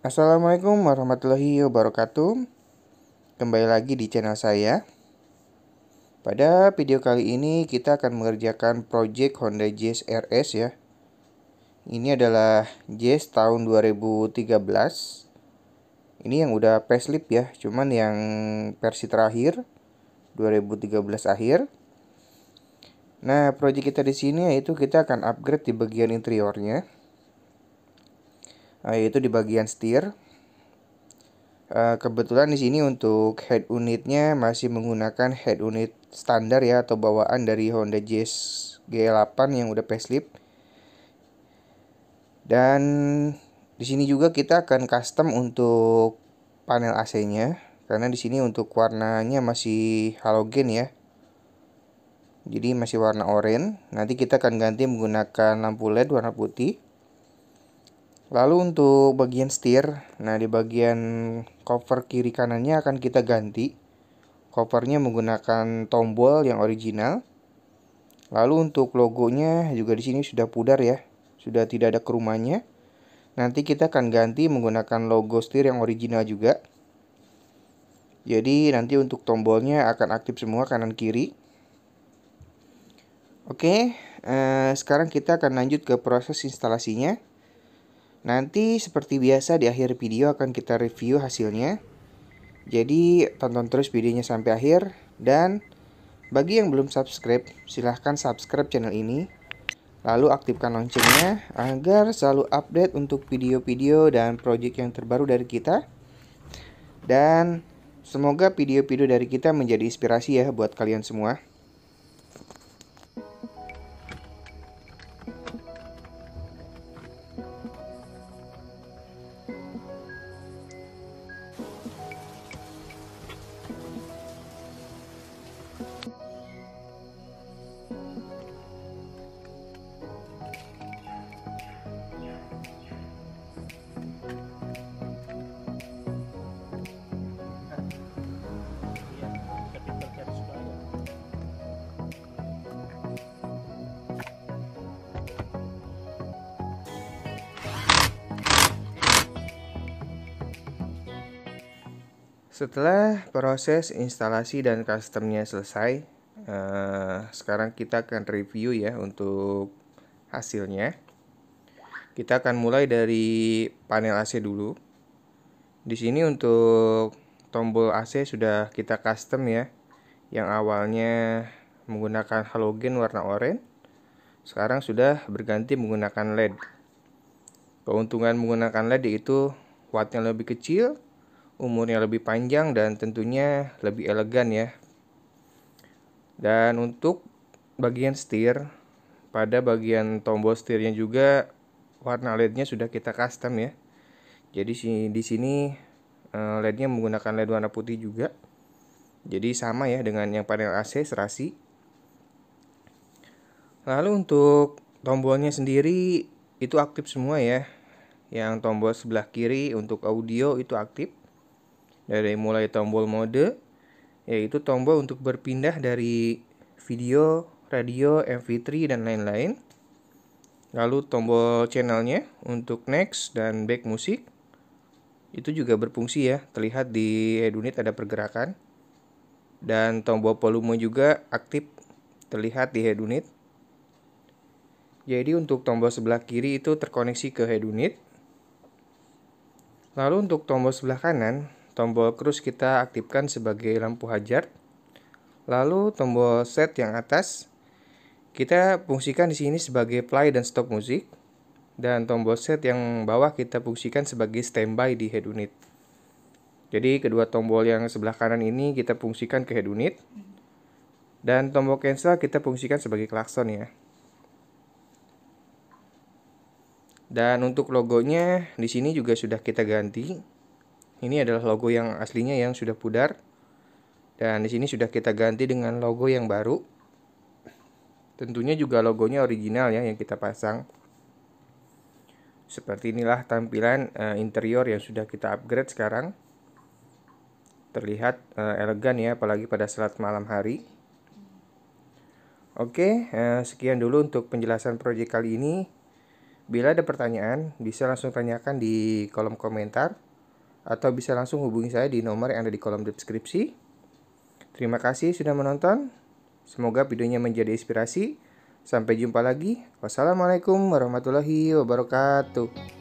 Assalamualaikum warahmatullahi wabarakatuh. Kembali lagi di channel saya. Pada video kali ini kita akan mengerjakan project Honda Jazz RS ya. Ini adalah Jazz tahun 2013. Ini yang udah facelift ya, cuman yang versi terakhir 2013 akhir. Nah, project kita di sini yaitu kita akan upgrade di bagian interiornya Ah, yaitu di bagian setir. Ah, kebetulan di sini untuk head unitnya masih menggunakan head unit standar ya atau bawaan dari Honda Jazz G8 yang udah facelift. Dan di sini juga kita akan custom untuk panel AC-nya karena di sini untuk warnanya masih halogen ya. Jadi masih warna oranye. Nanti kita akan ganti menggunakan lampu LED warna putih. Lalu untuk bagian setir, nah di bagian cover kiri kanannya akan kita ganti. Covernya menggunakan tombol yang original. Lalu untuk logonya juga di sini sudah pudar ya, sudah tidak ada kerumahnya. Nanti kita akan ganti menggunakan logo setir yang original juga. Jadi nanti untuk tombolnya akan aktif semua kanan kiri. Oke, eh, sekarang kita akan lanjut ke proses instalasinya. Nanti seperti biasa di akhir video akan kita review hasilnya. Jadi tonton terus videonya sampai akhir dan bagi yang belum subscribe silahkan subscribe channel ini. Lalu aktifkan loncengnya agar selalu update untuk video-video dan project yang terbaru dari kita. Dan semoga video-video dari kita menjadi inspirasi ya buat kalian semua. Setelah proses instalasi dan customnya selesai, eh, sekarang kita akan review ya untuk hasilnya. Kita akan mulai dari panel AC dulu. Di sini untuk tombol AC sudah kita custom ya, yang awalnya menggunakan halogen warna oranye, sekarang sudah berganti menggunakan LED. Keuntungan menggunakan LED yaitu wattnya lebih kecil, umurnya lebih panjang dan tentunya lebih elegan ya. Dan untuk bagian setir, pada bagian tombol setirnya juga warna LED-nya sudah kita custom ya. Jadi di sini eh, LED-nya menggunakan LED warna putih juga. Jadi sama ya dengan yang panel AC serasi. Lalu untuk tombolnya sendiri itu aktif semua ya. Yang tombol sebelah kiri untuk audio itu aktif dari mulai tombol mode yaitu tombol untuk berpindah dari video, radio, mp3 dan lain-lain. Lalu tombol channelnya untuk next dan back musik itu juga berfungsi ya. Terlihat di head unit ada pergerakan. Dan tombol volume juga aktif terlihat di head unit. Jadi untuk tombol sebelah kiri itu terkoneksi ke head unit. Lalu untuk tombol sebelah kanan Tombol cruise kita aktifkan sebagai lampu hajar. Lalu tombol set yang atas kita fungsikan di sini sebagai play dan stop musik. Dan tombol set yang bawah kita fungsikan sebagai standby di head unit. Jadi kedua tombol yang sebelah kanan ini kita fungsikan ke head unit. Dan tombol cancel kita fungsikan sebagai klakson ya. Dan untuk logonya di sini juga sudah kita ganti ini adalah logo yang aslinya yang sudah pudar. Dan di sini sudah kita ganti dengan logo yang baru. Tentunya juga logonya original ya yang kita pasang. Seperti inilah tampilan uh, interior yang sudah kita upgrade sekarang. Terlihat uh, elegan ya apalagi pada selat malam hari. Oke, uh, sekian dulu untuk penjelasan proyek kali ini. Bila ada pertanyaan, bisa langsung tanyakan di kolom komentar atau bisa langsung hubungi saya di nomor yang ada di kolom deskripsi. Terima kasih sudah menonton. Semoga videonya menjadi inspirasi. Sampai jumpa lagi. Wassalamualaikum warahmatullahi wabarakatuh.